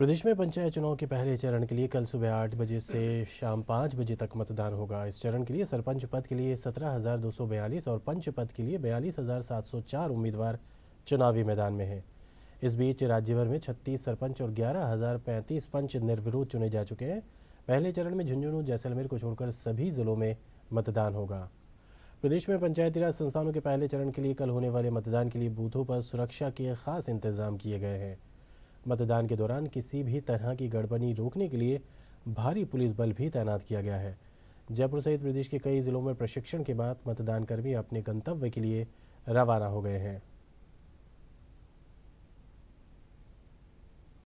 प्रदेश में पंचायत चुनाव के पहले चरण के लिए कल सुबह आठ बजे से शाम पाँच बजे तक मतदान होगा इस चरण के लिए सरपंच पद के लिए सत्रह हज़ार दो सौ बयालीस और पंच पद के लिए बयालीस हज़ार सात सौ चार उम्मीदवार चुनावी मैदान में हैं इस बीच राज्यभर में छत्तीस सरपंच और ग्यारह हज़ार पैंतीस पंच निर्विरोध चुने जा चुके हैं पहले चरण में झुंझुनू जैसलमेर को छोड़कर सभी ज़िलों में मतदान होगा प्रदेश में पंचायती राज संस्थानों के पहले चरण के लिए कल होने वाले मतदान के लिए बूथों पर सुरक्षा के खास इंतजाम किए गए हैं मतदान के दौरान किसी भी तरह की गड़बड़ी रोकने के लिए भारी पुलिस बल भी तैनात किया गया है जयपुर सहित प्रदेश के कई जिलों में प्रशिक्षण के बाद मतदानकर्मी अपने गंतव्य के लिए रवाना हो गए हैं